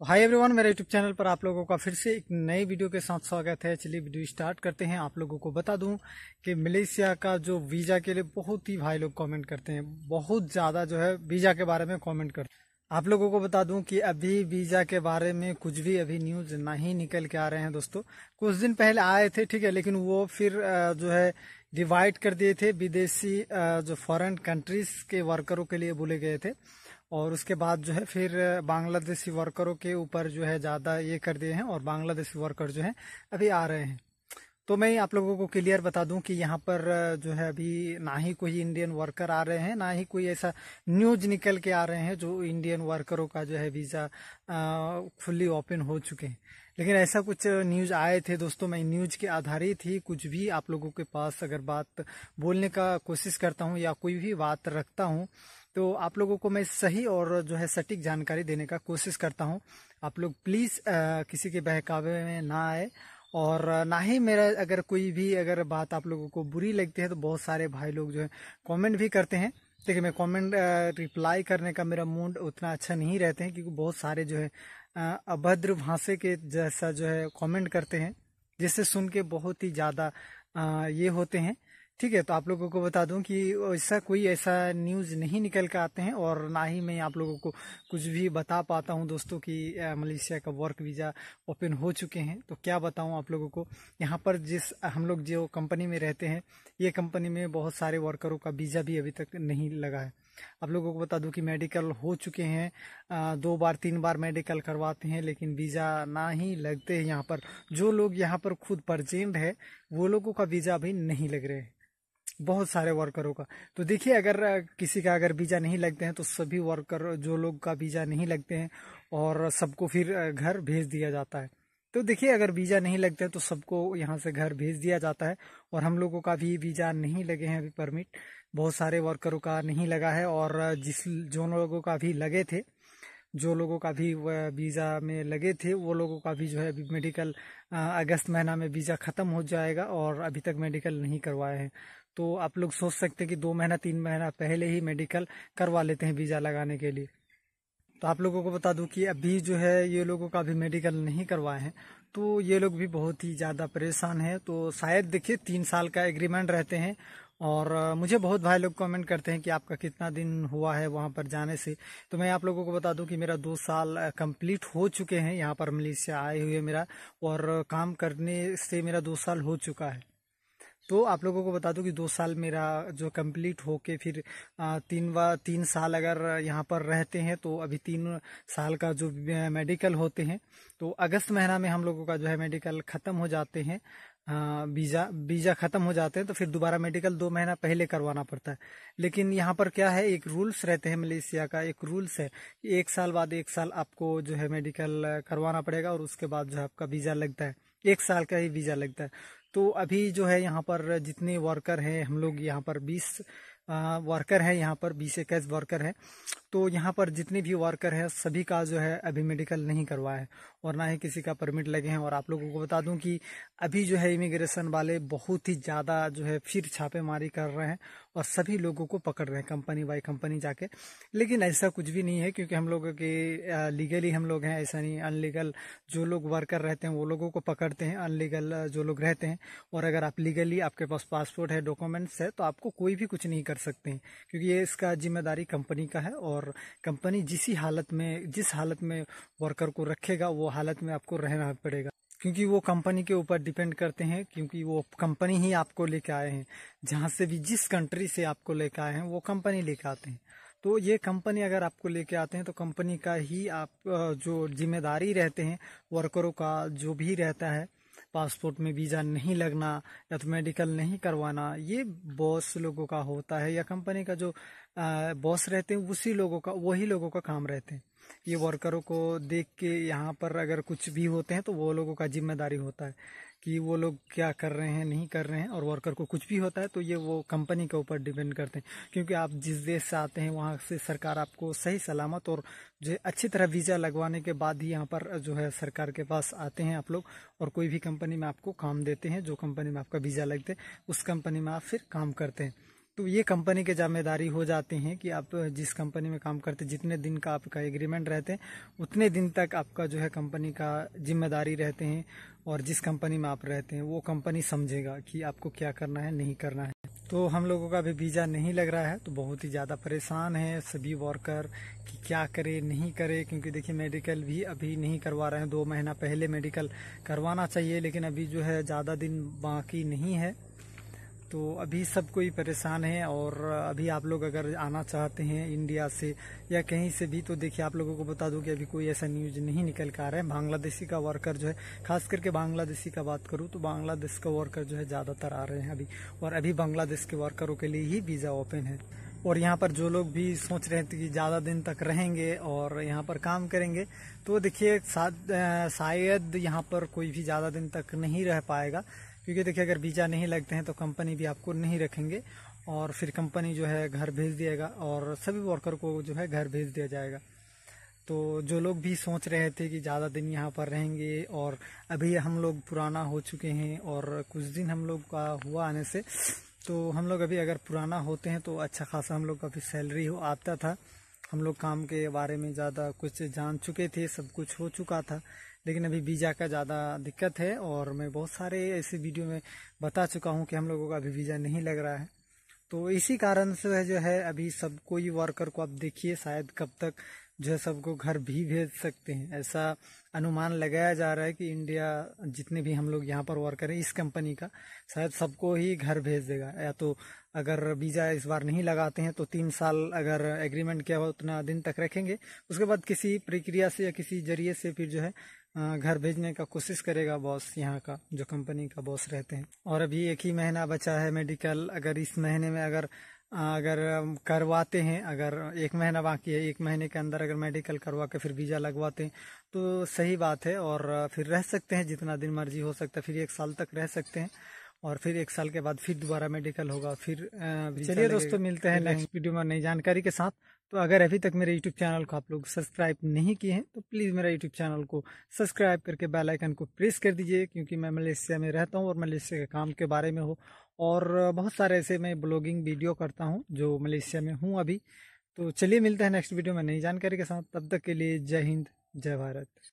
तो hi everyone मेरे YouTube channel पर आप लोगों का फिर से एक नई वीडियो के साथ स्वागत है चलिए वीडियो स्टार्ट करते हैं आप लोगों को बता दूं कि मलेशिया का जो वीज़ा के लिए बहुत ही भाई लोग कमेंट करते हैं बहुत ज़्यादा जो है वीज़ा के बारे में कमेंट करते हैं आप लोगों को बता दूं कि अभी वीज़ा के बारे में कुछ भी अभी न्यूज़ नहीं निकल के आ रहे हैं दोस्तों कुछ दिन पहले आए थे ठीक है लेकिन वो फिर जो है डिवाइड कर दिए थे विदेशी जो फॉरेन कंट्रीज के वर्करों के लिए बोले गए थे और उसके बाद जो है फिर बांग्लादेशी वर्करों के ऊपर जो है ज़्यादा ये कर दिए हैं और बांग्लादेशी वर्कर जो है अभी आ रहे हैं तो मैं आप लोगों को क्लियर बता दूं कि यहाँ पर जो है अभी ना ही कोई इंडियन वर्कर आ रहे हैं ना ही कोई ऐसा न्यूज निकल के आ रहे हैं जो इंडियन वर्करों का जो है वीज़ा फुल्ली ओपन हो चुके हैं लेकिन ऐसा कुछ न्यूज आए थे दोस्तों मैं न्यूज के आधारित ही कुछ भी आप लोगों के पास अगर बात बोलने का कोशिश करता हूँ या कोई भी बात रखता हूँ तो आप लोगों को मैं सही और जो है सटीक जानकारी देने का कोशिश करता हूँ आप लोग प्लीज़ किसी के बहकावे में ना आए और ना ही मेरा अगर कोई भी अगर बात आप लोगों को बुरी लगती है तो बहुत सारे भाई लोग जो है कमेंट भी करते हैं देखिए मैं कमेंट रिप्लाई करने का मेरा मूड उतना अच्छा नहीं रहते हैं क्योंकि बहुत सारे जो है अभद्र भाषे के जैसा जो है कमेंट करते हैं जिससे सुन के बहुत ही ज़्यादा ये होते हैं ठीक है तो आप लोगों को बता दूं कि ऐसा कोई ऐसा न्यूज़ नहीं निकल के आते हैं और ना ही मैं आप लोगों को कुछ भी बता पाता हूं दोस्तों कि मलेशिया का वर्क वीज़ा ओपन हो चुके हैं तो क्या बताऊं आप लोगों को यहाँ पर जिस हम लोग जो कंपनी में रहते हैं ये कंपनी में बहुत सारे वर्करों का वीज़ा भी अभी तक नहीं लगा है आप लोगों को बता दूं कि मेडिकल हो चुके हैं दो बार तीन बार मेडिकल करवाते हैं लेकिन वीज़ा ना ही लगते हैं यहाँ पर जो लोग यहाँ पर खुद परजेंड है वो लोगों का वीज़ा अभी नहीं लग रहे हैं बहुत सारे वर्करों का तो देखिए अगर किसी का अगर वीजा नहीं लगते हैं तो सभी वर्कर जो लोग का वीजा नहीं लगते हैं और सबको फिर घर भेज दिया जाता है तो देखिए अगर वीज़ा नहीं लगते हैं तो सबको यहाँ से घर भेज दिया जाता है और हम लोगों का भी वीज़ा नहीं लगे हैं अभी परमिट बहुत सारे वर्करों का नहीं लगा है और जिस जो लोगों का भी लगे थे जो लोगों का भी वीज़ा में लगे थे वो लोगों का भी जो है अभी मेडिकल अगस्त महीना में वीज़ा ख़त्म हो जाएगा और अभी तक मेडिकल नहीं करवाए हैं तो आप लोग सोच सकते हैं कि दो महीना तीन महीना पहले ही मेडिकल करवा लेते हैं वीज़ा लगाने के लिए तो आप लोगों को बता दूं कि अभी जो है ये लोगों का अभी मेडिकल नहीं करवाए हैं तो ये लोग भी बहुत ही ज़्यादा परेशान हैं तो शायद देखिए तीन साल का एग्रीमेंट रहते हैं और मुझे बहुत भाई लोग कमेंट करते हैं कि आपका कितना दिन हुआ है वहां पर जाने से तो मैं आप लोगों को बता दूं कि मेरा दो साल कंप्लीट हो चुके हैं यहाँ पर मलेशिया आए हुए मेरा और काम करने से मेरा दो साल हो चुका है तो आप लोगों को बता दूं कि दो साल मेरा जो कंप्लीट हो के फिर तीन व तीन साल अगर यहाँ पर रहते हैं तो अभी तीन साल का जो मेडिकल होते हैं तो अगस्त महीना में हम लोगों का जो है मेडिकल ख़त्म हो जाते हैं हाँ, वीजा वीजा खत्म हो जाते हैं तो फिर दोबारा मेडिकल दो महीना पहले करवाना पड़ता है लेकिन यहाँ पर क्या है एक रूल्स रहते हैं मलेशिया का एक रूल्स है कि एक साल बाद एक साल आपको जो है मेडिकल करवाना पड़ेगा और उसके बाद जो है आपका वीजा लगता है एक साल का ही वीजा लगता है तो अभी जो है यहाँ पर जितने वर्कर हैं हम लोग यहाँ पर बीस वर्कर हैं यहाँ पर बीस इक्कीस वर्कर हैं तो यहाँ पर जितने भी वर्कर है सभी का जो है अभी मेडिकल नहीं करवाया है और ना ही किसी का परमिट लगे हैं और आप लोगों को बता दूं कि अभी जो है इमिग्रेशन वाले बहुत ही ज़्यादा जो है फिर छापेमारी कर रहे हैं और सभी लोगों को पकड़ रहे हैं कंपनी बाई कंपनी जाके लेकिन ऐसा कुछ भी नहीं है क्योंकि हम लोग के लीगली हम लोग हैं ऐसा नहीं अनलीगल जो लोग वर्कर रहते हैं वो लोगों को पकड़ते हैं अनलीगल जो लोग रहते हैं और अगर आप लीगली आपके पास पासपोर्ट है डॉक्यूमेंट्स है तो आपको कोई भी कुछ नहीं कर सकते हैं क्योंकि ये इसका जिम्मेदारी कंपनी का है और कंपनी जिस हालत में जिस हालत में वर्कर को रखेगा वो हालत में आपको रहना पड़ेगा क्योंकि वो कंपनी के ऊपर डिपेंड करते हैं क्योंकि वो कंपनी ही आपको लेके आए हैं जहां से भी जिस कंट्री से आपको लेके आए हैं वो कंपनी लेके आते हैं तो ये कंपनी अगर आपको लेके आते हैं तो कंपनी का ही आप जो जिम्मेदारी रहते हैं वर्करों का जो भी रहता है पासपोर्ट में वीज़ा नहीं लगना या तो मेडिकल नहीं करवाना ये बॉस लोगों का होता है या कंपनी का जो बॉस रहते हैं उसी लोगों का वही लोगों का काम रहते हैं ये वर्करों को देख के यहाँ पर अगर कुछ भी होते हैं तो वो लोगों का जिम्मेदारी होता है कि वो लोग क्या कर रहे हैं नहीं कर रहे हैं और वर्कर को कुछ भी होता है तो ये वो कंपनी के ऊपर डिपेंड करते हैं क्योंकि आप जिस देश से आते हैं वहाँ से सरकार आपको सही सलामत और जो अच्छी तरह वीज़ा लगवाने के बाद ही यहाँ पर जो है सरकार के पास आते हैं आप लोग और कोई भी कंपनी में आपको काम देते हैं जो कंपनी में आपका वीज़ा लगते हैं उस कंपनी में आप फिर काम करते हैं तो ये कंपनी के जिम्मेदारी हो जाती है कि आप जिस कंपनी में काम करते जितने दिन का आपका एग्रीमेंट रहते हैं उतने दिन तक आपका जो है कंपनी का जिम्मेदारी रहते हैं और जिस कंपनी में आप रहते हैं वो कंपनी समझेगा कि आपको क्या करना है नहीं करना है तो हम लोगों का भी वीज़ा नहीं लग रहा है तो बहुत ही ज़्यादा परेशान है सभी वर्कर कि क्या करे नहीं करे क्योंकि देखिए मेडिकल भी अभी नहीं करवा रहे हैं दो महीना पहले मेडिकल करवाना चाहिए लेकिन अभी जो है ज़्यादा दिन बाकी नहीं है तो अभी सब कोई परेशान है और अभी आप लोग अगर आना चाहते हैं इंडिया से या कहीं से भी तो देखिए आप लोगों को बता दूं कि अभी कोई ऐसा न्यूज नहीं निकल के आ रहा है बांग्लादेशी का वर्कर जो है खास करके बांग्लादेशी का बात करूं तो बांग्लादेश का वर्कर जो है ज़्यादातर आ रहे हैं अभी और अभी बांग्लादेश के वर्करों के लिए ही वीज़ा ओपन है और यहाँ पर जो लोग भी सोच रहे थे कि ज़्यादा दिन तक रहेंगे और यहाँ पर काम करेंगे तो देखिए शायद यहाँ पर कोई भी ज़्यादा दिन तक नहीं रह पाएगा क्योंकि देखिए अगर वीज़ा नहीं लगते हैं तो कंपनी भी आपको नहीं रखेंगे और फिर कंपनी जो है घर भेज दिएगा और सभी वर्कर को जो है घर भेज दिया जाएगा तो जो लोग भी सोच रहे थे कि ज़्यादा दिन यहाँ पर रहेंगे और अभी हम लोग पुराना हो चुके हैं और कुछ दिन हम लोग का हुआ आने से तो हम लोग अभी अगर पुराना होते हैं तो अच्छा खासा हम लोग का भी सैलरी हो आता था हम लोग काम के बारे में ज़्यादा कुछ जान चुके थे सब कुछ हो चुका था लेकिन अभी वीज़ा का ज़्यादा दिक्कत है और मैं बहुत सारे ऐसे वीडियो में बता चुका हूँ कि हम लोगों का अभी वीज़ा नहीं लग रहा है तो इसी कारण से जो है अभी सब कोई वर्कर को आप देखिए शायद कब तक जो है सबको घर भी भेज सकते हैं ऐसा अनुमान लगाया जा रहा है कि इंडिया जितने भी हम लोग यहाँ पर वर्कर करें इस कंपनी का शायद सबको ही घर भेज देगा या तो अगर वीज़ा इस बार नहीं लगाते हैं तो तीन साल अगर एग्रीमेंट किया हुआ उतना दिन तक रखेंगे उसके बाद किसी प्रक्रिया से या किसी जरिए से फिर जो है घर भेजने का कोशिश करेगा बॉस यहाँ का जो कंपनी का बॉस रहते हैं और अभी एक ही महीना बचा है मेडिकल अगर इस महीने में अगर अगर करवाते हैं अगर एक महीना बाकी है एक महीने के अंदर अगर मेडिकल करवा के फिर वीज़ा लगवाते हैं तो सही बात है और फिर रह सकते हैं जितना दिन मर्जी हो सकता है फिर एक साल तक रह सकते हैं और फिर एक साल के बाद फिर दोबारा मेडिकल होगा फिर चलिए दोस्तों मिलते हैं नेक्स्ट वीडियो में नई जानकारी के साथ तो अगर अभी तक मेरे यूट्यूब चैनल को आप लोग सब्सक्राइब नहीं किए हैं तो प्लीज़ मेरा यूट्यूब चैनल को सब्सक्राइब करके बेल आइकन को प्रेस कर दीजिए क्योंकि मैं मलेशिया में रहता हूँ और मलेशिया के काम के बारे में हो और बहुत सारे ऐसे मैं ब्लॉगिंग वीडियो करता हूँ जो मलेशिया में हूँ अभी तो चलिए मिलते हैं नेक्स्ट वीडियो में नई जानकारी के साथ तब तक के लिए जय हिंद जय भारत